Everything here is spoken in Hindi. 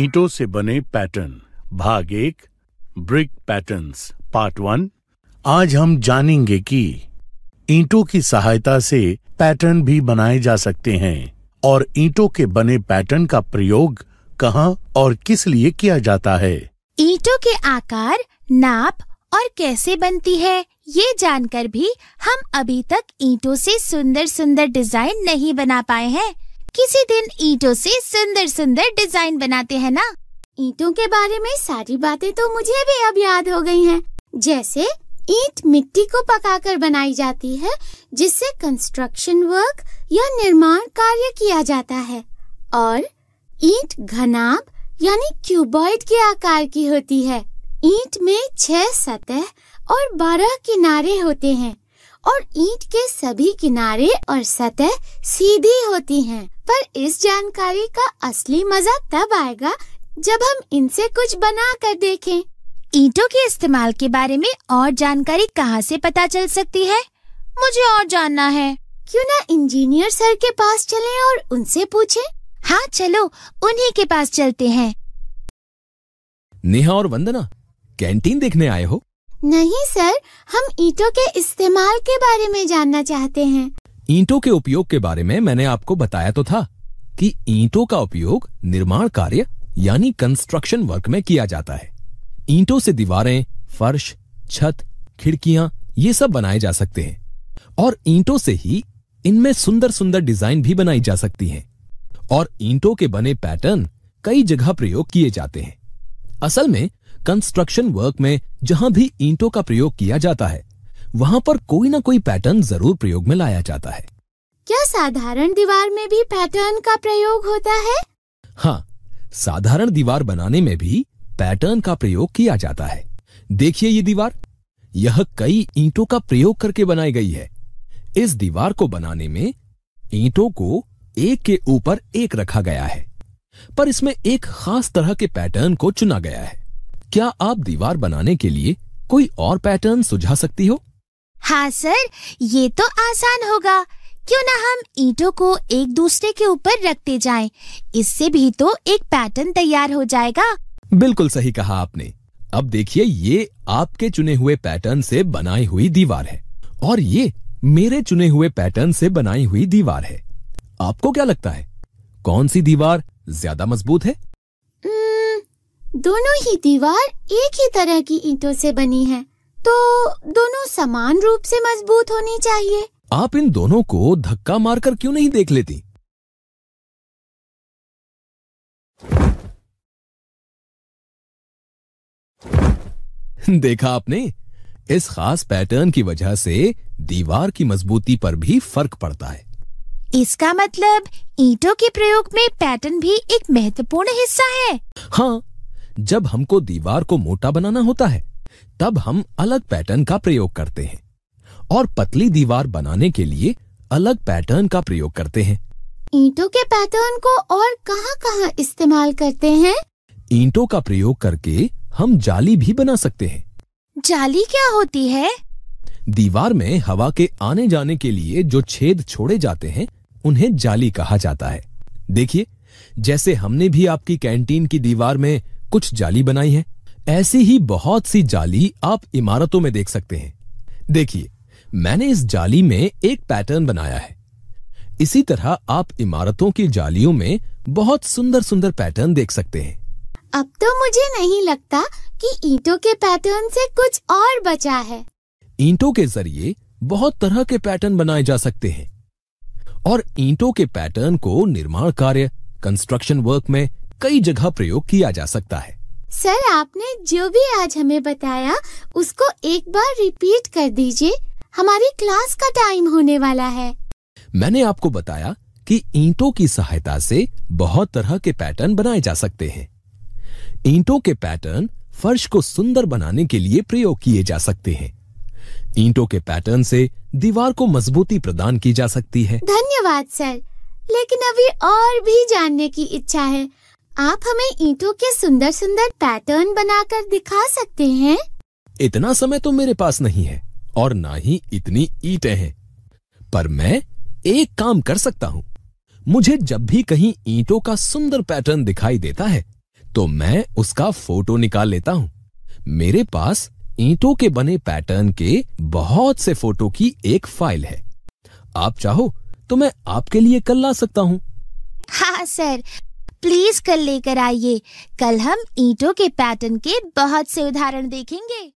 ईंटों से बने पैटर्न भाग एक ब्रिक पैटर्न्स पार्ट वन आज हम जानेंगे कि ईंटों की सहायता से पैटर्न भी बनाए जा सकते हैं और ईंटों के बने पैटर्न का प्रयोग कहाँ और किस लिए किया जाता है ईंटों के आकार नाप और कैसे बनती है ये जानकर भी हम अभी तक ईंटों से सुंदर सुंदर डिजाइन नहीं बना पाए हैं किसी दिन ईटों से सुंदर सुंदर डिजाइन बनाते हैं ना ईटों के बारे में सारी बातें तो मुझे भी अब याद हो गई हैं जैसे ईट मिट्टी को पकाकर बनाई जाती है जिससे कंस्ट्रक्शन वर्क या निर्माण कार्य किया जाता है और ईट घनाब यानी क्यूबॉइड के आकार की होती है ईट में छह सतह और बारह किनारे होते हैं और ईंट के सभी किनारे और सतह सीधी होती हैं। पर इस जानकारी का असली मजा तब आएगा जब हम इनसे कुछ बना कर देखें। ईंटों के इस्तेमाल के बारे में और जानकारी कहाँ से पता चल सकती है मुझे और जानना है क्यों ना इंजीनियर सर के पास चलें और उनसे पूछें? हाँ चलो उन्हीं के पास चलते हैं नेहा और वंदना कैंटीन देखने आए हो नहीं सर हम ईंटों के इस्तेमाल के बारे में जानना चाहते हैं ईंटों के उपयोग के बारे में मैंने आपको बताया तो था कि ईंटों का उपयोग निर्माण कार्य यानी कंस्ट्रक्शन वर्क में किया जाता है ईंटों से दीवारें फर्श छत खिड़कियां ये सब बनाए जा सकते हैं और ईंटों से ही इनमें सुंदर सुंदर डिजाइन भी बनाई जा सकती हैं और ईंटों के बने पैटर्न कई जगह प्रयोग किए जाते हैं असल में कंस्ट्रक्शन वर्क में जहां भी ईंटों का प्रयोग किया जाता है वहां पर कोई ना कोई पैटर्न जरूर प्रयोग में लाया जाता है क्या साधारण दीवार में भी पैटर्न का प्रयोग होता है हाँ साधारण दीवार बनाने में भी पैटर्न का प्रयोग किया जाता है देखिए ये दीवार यह कई ईंटों का प्रयोग करके बनाई गई है इस दीवार को बनाने में ईंटों को एक के ऊपर एक रखा गया है पर इसमें एक खास तरह के पैटर्न को चुना गया है क्या आप दीवार बनाने के लिए कोई और पैटर्न सुझा सकती हो हाँ सर ये तो आसान होगा क्यों ना हम ईटों को एक दूसरे के ऊपर रखते जाएं? इससे भी तो एक पैटर्न तैयार हो जाएगा बिल्कुल सही कहा आपने अब देखिए ये आपके चुने हुए पैटर्न से बनाई हुई दीवार है और ये मेरे चुने हुए पैटर्न से बनाई हुई दीवार है आपको क्या लगता है कौन सी दीवार ज्यादा मजबूत है दोनों ही दीवार एक ही तरह की ईंटों से बनी है तो दोनों समान रूप से मजबूत होनी चाहिए आप इन दोनों को धक्का मारकर क्यों नहीं देख लेती देखा आपने इस खास पैटर्न की वजह से दीवार की मजबूती पर भी फर्क पड़ता है इसका मतलब ईंटों के प्रयोग में पैटर्न भी एक महत्वपूर्ण हिस्सा है हाँ जब हमको दीवार को मोटा बनाना होता है तब हम अलग पैटर्न का प्रयोग करते हैं और पतली दीवार बनाने के लिए अलग पैटर्न का प्रयोग करते हैं ईंटों के पैटर्न को और कहां कहां इस्तेमाल करते हैं ईंटों का प्रयोग करके हम जाली भी बना सकते हैं जाली क्या होती है दीवार में हवा के आने जाने के लिए जो छेद छोड़े जाते हैं उन्हें जाली कहा जाता है देखिए जैसे हमने भी आपकी कैंटीन की दीवार में कुछ जाली बनाई है ऐसी ही बहुत सी जाली आप इमारतों में देख सकते हैं देखिए मैंने इस जाली में एक पैटर्न बनाया है इसी तरह आप इमारतों की जालियों में बहुत सुंदर सुंदर पैटर्न देख सकते हैं अब तो मुझे नहीं लगता कि ईंटों के पैटर्न से कुछ और बचा है ईंटों के जरिए बहुत तरह के पैटर्न बनाए जा सकते हैं और ईंटों के पैटर्न को निर्माण कार्य कंस्ट्रक्शन वर्क में कई जगह प्रयोग किया जा सकता है सर आपने जो भी आज हमें बताया उसको एक बार रिपीट कर दीजिए हमारी क्लास का टाइम होने वाला है मैंने आपको बताया कि ईंटों की सहायता से बहुत तरह के पैटर्न बनाए जा सकते हैं ईंटों के पैटर्न फर्श को सुंदर बनाने के लिए प्रयोग किए जा सकते हैं ईंटों के पैटर्न से दीवार को मजबूती प्रदान की जा सकती है धन्यवाद सर लेकिन अभी और भी जानने की इच्छा है आप हमें ईंटों के सुंदर सुंदर पैटर्न बनाकर दिखा सकते हैं इतना समय तो मेरे पास नहीं है और ना ही इतनी ईटे हैं पर मैं एक काम कर सकता हूँ मुझे जब भी कहीं ईंटों का सुंदर पैटर्न दिखाई देता है तो मैं उसका फोटो निकाल लेता हूँ मेरे पास ईंटों के बने पैटर्न के बहुत से फोटो की एक फाइल है आप चाहो तो मैं आपके लिए कल ला सकता हूँ हाँ सर प्लीज कल लेकर आइए कल हम ईंटों के पैटर्न के बहुत से उदाहरण देखेंगे